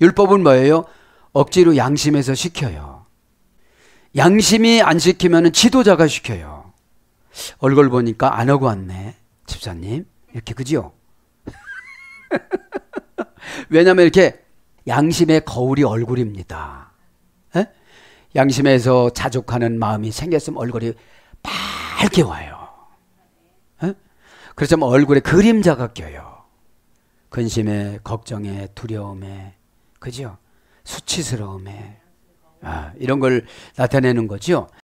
율법은 뭐예요? 억지로 양심에서 시켜요. 양심이 안 시키면 지도자가 시켜요. 얼굴 보니까 안 하고 왔네. 집사님. 이렇게 그지요? 왜냐하면 이렇게 양심의 거울이 얼굴입니다. 에? 예? 양심에서 자족하는 마음이 생겼으면 얼굴이 밝게 와요. 에? 예? 그렇지만 뭐 얼굴에 그림자가 껴요. 근심에, 걱정에, 두려움에, 그죠? 수치스러움에 아, 이런 걸 나타내는 거죠.